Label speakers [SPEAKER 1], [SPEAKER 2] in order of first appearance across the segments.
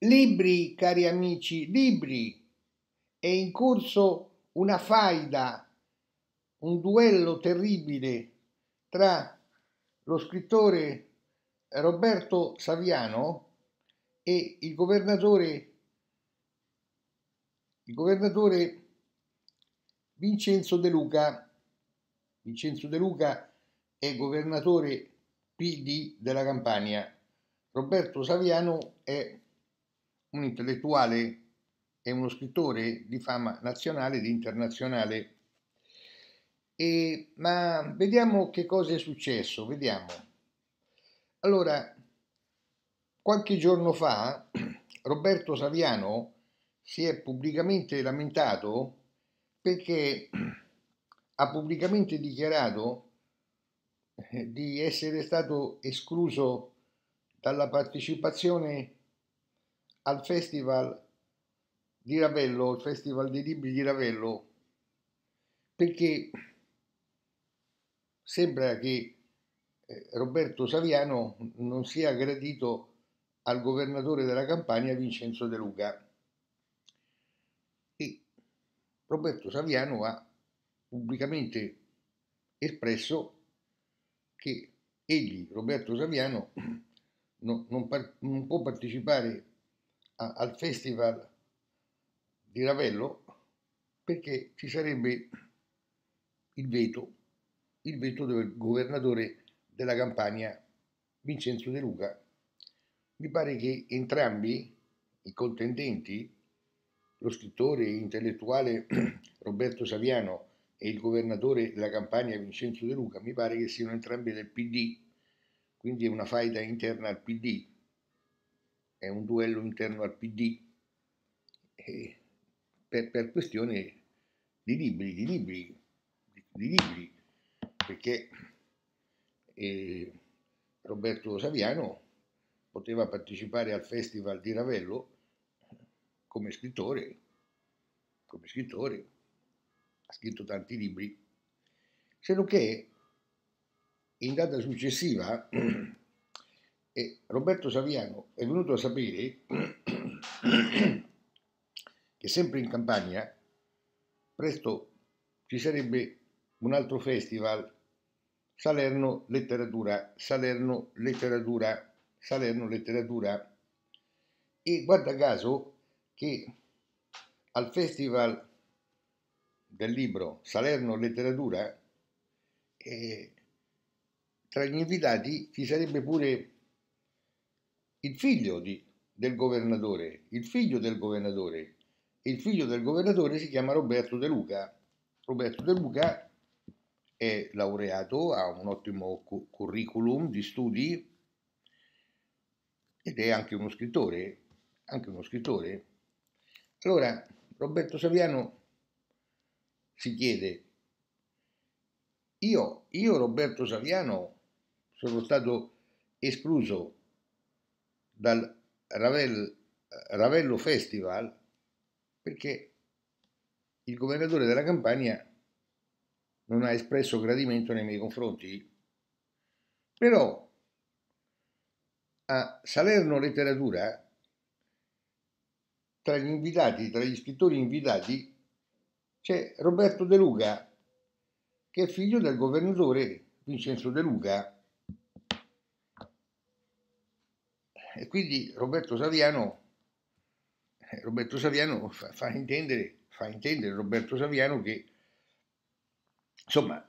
[SPEAKER 1] Libri, cari amici, libri. È in corso una faida, un duello terribile tra lo scrittore Roberto Saviano e il governatore, il governatore Vincenzo De Luca. Vincenzo De Luca è governatore PD della Campania. Roberto Saviano è un intellettuale e uno scrittore di fama nazionale ed internazionale. E, ma vediamo che cosa è successo, vediamo. Allora, qualche giorno fa Roberto Saviano si è pubblicamente lamentato perché ha pubblicamente dichiarato eh, di essere stato escluso dalla partecipazione al Festival di Ravello, il Festival dei Libri di Ravello, perché sembra che eh, Roberto Saviano non sia gradito al governatore della Campania Vincenzo De Luca. E Roberto Saviano ha pubblicamente espresso che egli, Roberto Saviano, non, non, non può partecipare al festival di Ravello perché ci sarebbe il veto, il veto del governatore della campagna Vincenzo De Luca. Mi pare che entrambi i contendenti, lo scrittore e intellettuale Roberto Saviano e il governatore della campagna Vincenzo De Luca, mi pare che siano entrambi del PD, quindi è una faida interna al PD è un duello interno al PD per, per questione di libri, di libri, di libri, perché eh, Roberto Saviano poteva partecipare al Festival di Ravello come scrittore, come scrittore, ha scritto tanti libri, se non che in data successiva E Roberto Saviano è venuto a sapere che sempre in campagna presto ci sarebbe un altro festival, Salerno Letteratura, Salerno Letteratura, Salerno Letteratura. E guarda caso che al festival del libro Salerno Letteratura, eh, tra gli invitati ci sarebbe pure il figlio di, del governatore, il figlio del governatore, il figlio del governatore si chiama Roberto De Luca. Roberto De Luca è laureato, ha un ottimo curriculum di studi ed è anche uno scrittore, anche uno scrittore. Allora, Roberto Saviano si chiede, io, io Roberto Saviano sono stato escluso dal Ravel, Ravello Festival perché il governatore della Campania non ha espresso gradimento nei miei confronti. Però a Salerno Letteratura, tra gli invitati, tra gli scrittori invitati, c'è Roberto De Luca, che è figlio del governatore Vincenzo De Luca E quindi Roberto Saviano, eh, Roberto Saviano fa, fa, intendere, fa intendere Roberto Saviano che, insomma,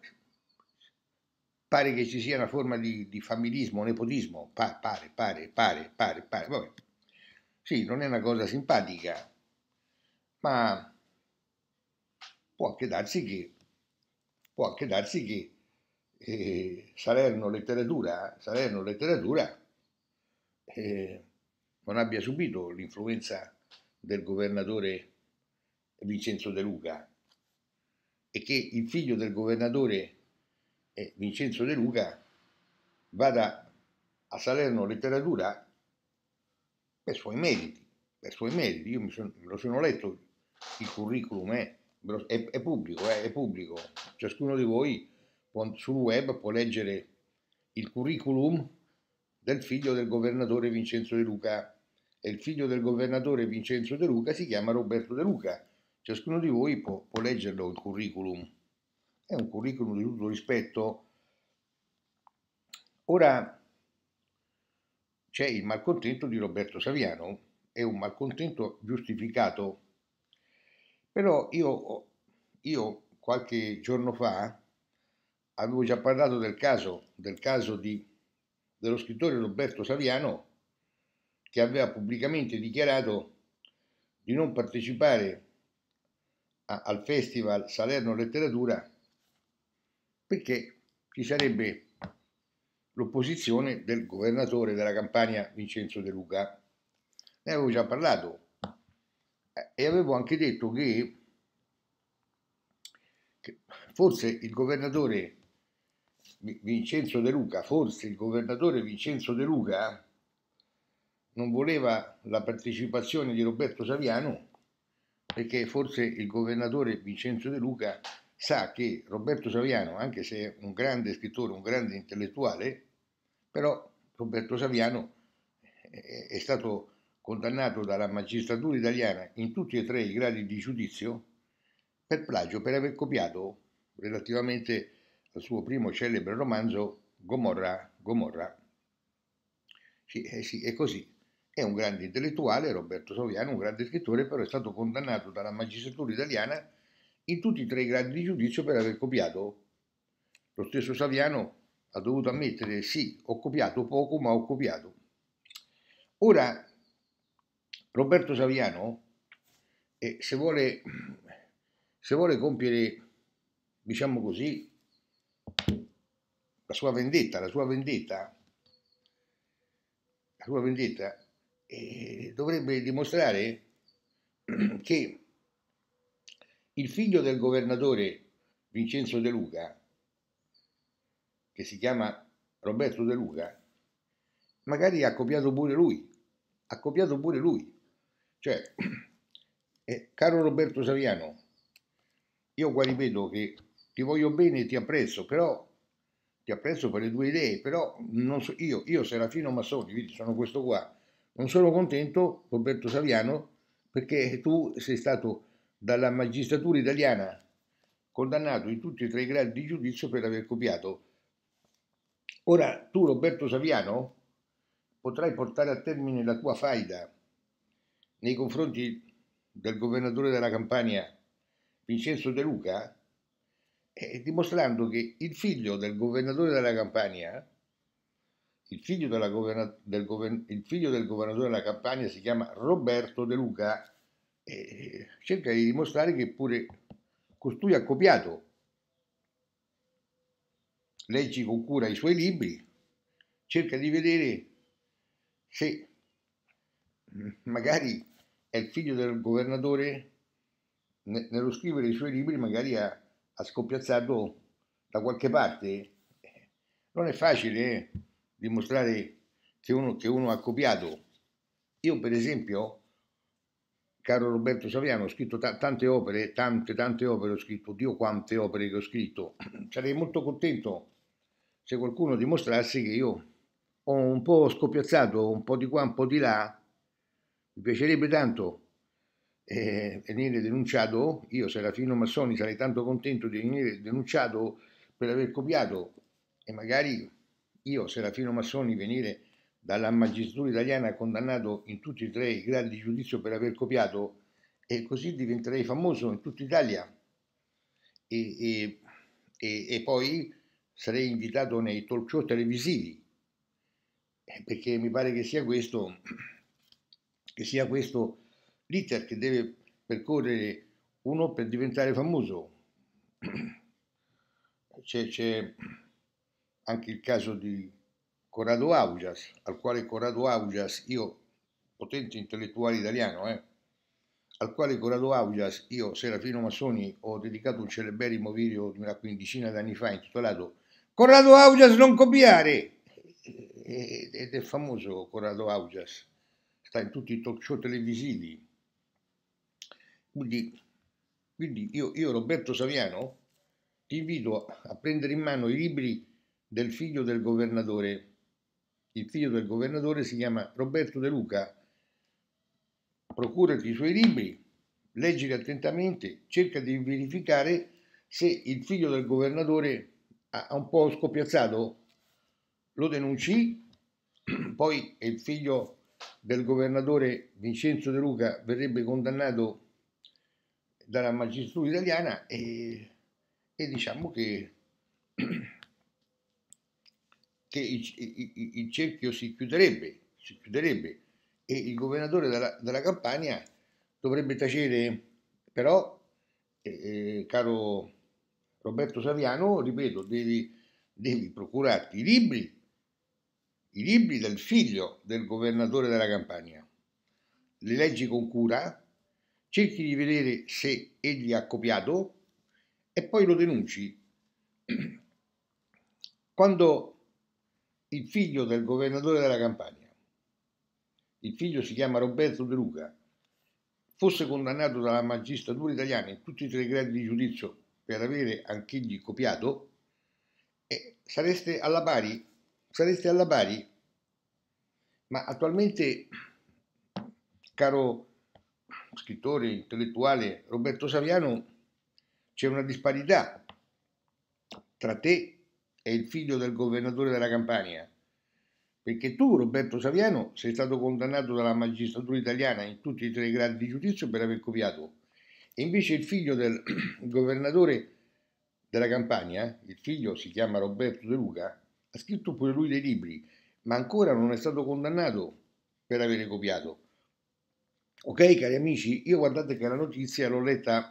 [SPEAKER 1] pare che ci sia una forma di, di familismo, nepotismo, pa, pare, pare, pare, pare, pare. Vabbè. Sì, non è una cosa simpatica, ma può anche darsi che, può anche darsi che eh, Salerno Letteratura, Salerno Letteratura eh, non abbia subito l'influenza del governatore Vincenzo De Luca e che il figlio del governatore eh, Vincenzo De Luca vada a Salerno Letteratura per suoi meriti, per suoi meriti. Io mi son, me lo sono letto il curriculum, eh, è, è, pubblico, eh, è pubblico. Ciascuno di voi può, sul web può leggere il curriculum del figlio del governatore Vincenzo De Luca. E il figlio del governatore Vincenzo De Luca si chiama Roberto De Luca. Ciascuno di voi può, può leggerlo il curriculum. È un curriculum di tutto rispetto. Ora c'è il malcontento di Roberto Saviano, è un malcontento giustificato. Però io, io qualche giorno fa avevo già parlato del caso, del caso di dello scrittore Roberto Saviano, che aveva pubblicamente dichiarato di non partecipare a, al Festival Salerno Letteratura perché ci sarebbe l'opposizione del governatore della campagna Vincenzo De Luca. Ne avevo già parlato eh, e avevo anche detto che, che forse il governatore Vincenzo De Luca, forse il governatore Vincenzo De Luca non voleva la partecipazione di Roberto Saviano perché forse il governatore Vincenzo De Luca sa che Roberto Saviano, anche se è un grande scrittore, un grande intellettuale, però Roberto Saviano è stato condannato dalla magistratura italiana in tutti e tre i gradi di giudizio per plagio, per aver copiato relativamente il suo primo celebre romanzo Gomorra, Gomorra. Sì, eh sì, è così. È un grande intellettuale, Roberto Soviano, un grande scrittore, però è stato condannato dalla magistratura italiana in tutti e tre i gradi di giudizio per aver copiato. Lo stesso Saviano ha dovuto ammettere sì, ho copiato poco, ma ho copiato. Ora, Roberto Saviano, eh, se, vuole, se vuole compiere, diciamo così, la sua vendetta, la sua vendetta, la sua vendetta eh, dovrebbe dimostrare che il figlio del governatore Vincenzo De Luca, che si chiama Roberto De Luca, magari ha copiato pure lui, ha copiato pure lui. Cioè, eh, caro Roberto Saviano, io qua ripeto che ti voglio bene, ti apprezzo, però ti apprezzo per le tue idee, però non so, io, io Serafino Massoni, quindi sono questo qua, non sono contento, Roberto Saviano, perché tu sei stato dalla magistratura italiana condannato in tutti e tre i gradi di giudizio per aver copiato. Ora tu, Roberto Saviano, potrai portare a termine la tua faida nei confronti del governatore della Campania, Vincenzo De Luca, eh, dimostrando che il figlio del governatore della Campania, il figlio, della governa, del govern, il figlio del governatore della Campania si chiama Roberto De Luca, eh, cerca di dimostrare che pure costui ha copiato. Leggi con cura i suoi libri, cerca di vedere se mm, magari è il figlio del governatore, nello scrivere i suoi libri magari ha ha scoppiazzato da qualche parte. Non è facile eh, dimostrare che uno, che uno ha copiato. Io, per esempio, caro Roberto Saviano, ho scritto t- tante opere, tante, tante opere ho scritto, Dio quante opere che ho scritto. Sarei molto contento se qualcuno dimostrasse che io ho un po' scoppiazzato, un po' di qua, un po' di là. Mi piacerebbe tanto eh, venire denunciato, io Serafino Massoni sarei tanto contento di venire denunciato per aver copiato e magari io Serafino Massoni venire dalla magistratura italiana condannato in tutti e tre i gradi di giudizio per aver copiato e così diventerei famoso in tutta Italia e, e, e, e poi sarei invitato nei talk show televisivi eh, perché mi pare che sia questo che sia questo l'iter che deve percorrere uno per diventare famoso. C'è, c'è anche il caso di Corrado Augias, al quale Corrado Augias, io, potente intellettuale italiano, eh, al quale Corrado Augias, io, Serafino Massoni, ho dedicato un celeberrimo video di una quindicina d'anni fa intitolato Corrado Augias non copiare! Ed è famoso Corrado Augias, sta in tutti i talk show televisivi, quindi, quindi io, io, Roberto Saviano, ti invito a prendere in mano i libri del figlio del governatore. Il figlio del governatore si chiama Roberto De Luca. Procurati i suoi libri, leggili attentamente, cerca di verificare se il figlio del governatore ha un po' scoppiazzato, lo denunci, poi il figlio del governatore Vincenzo De Luca verrebbe condannato dalla magistratura italiana e, e diciamo che, che il, il, il, cerchio si chiuderebbe, si chiuderebbe e il governatore della, della Campania dovrebbe tacere, però, eh, eh caro Roberto Saviano, ripeto, devi, devi procurarti i libri, i libri del figlio del governatore della Campania, li leggi con cura cerchi di vedere se egli ha copiato e poi lo denunci. Quando il figlio del governatore della Campania, il figlio si chiama Roberto De Luca, fosse condannato dalla magistratura italiana in tutti e tre i gradi di giudizio per avere anch'egli copiato, eh, sareste alla pari, sareste alla pari. Ma attualmente, caro scrittore, intellettuale Roberto Saviano, c'è una disparità tra te e il figlio del governatore della Campania, perché tu, Roberto Saviano, sei stato condannato dalla magistratura italiana in tutti e tre i gradi di giudizio per aver copiato, e invece il figlio del governatore della Campania, il figlio si chiama Roberto De Luca, ha scritto pure lui dei libri, ma ancora non è stato condannato per aver copiato. Ok, cari amici, io guardate che la notizia l'ho letta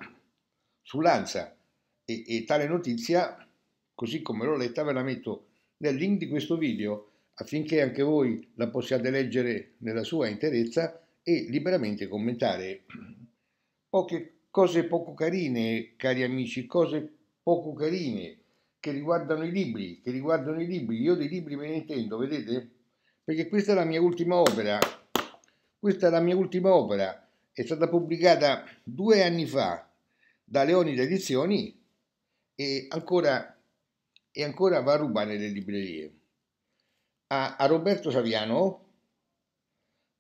[SPEAKER 1] sull'Ansa e, e tale notizia, così come l'ho letta, ve la metto nel link di questo video affinché anche voi la possiate leggere nella sua interezza e liberamente commentare. Poche cose poco carine, cari amici, cose poco carine che riguardano i libri, che riguardano i libri. Io dei libri me ne intendo, vedete? Perché questa è la mia ultima opera questa è la mia ultima opera, è stata pubblicata due anni fa da Leonide Edizioni e ancora, e ancora va a rubare le librerie. A, a Roberto Saviano,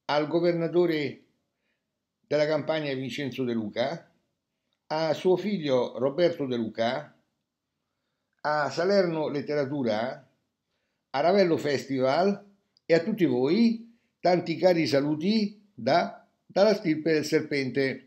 [SPEAKER 1] al governatore della Campania Vincenzo De Luca, a suo figlio Roberto De Luca, a Salerno Letteratura, a Ravello Festival e a tutti voi tanti cari saluti da, dalla stirpe del serpente.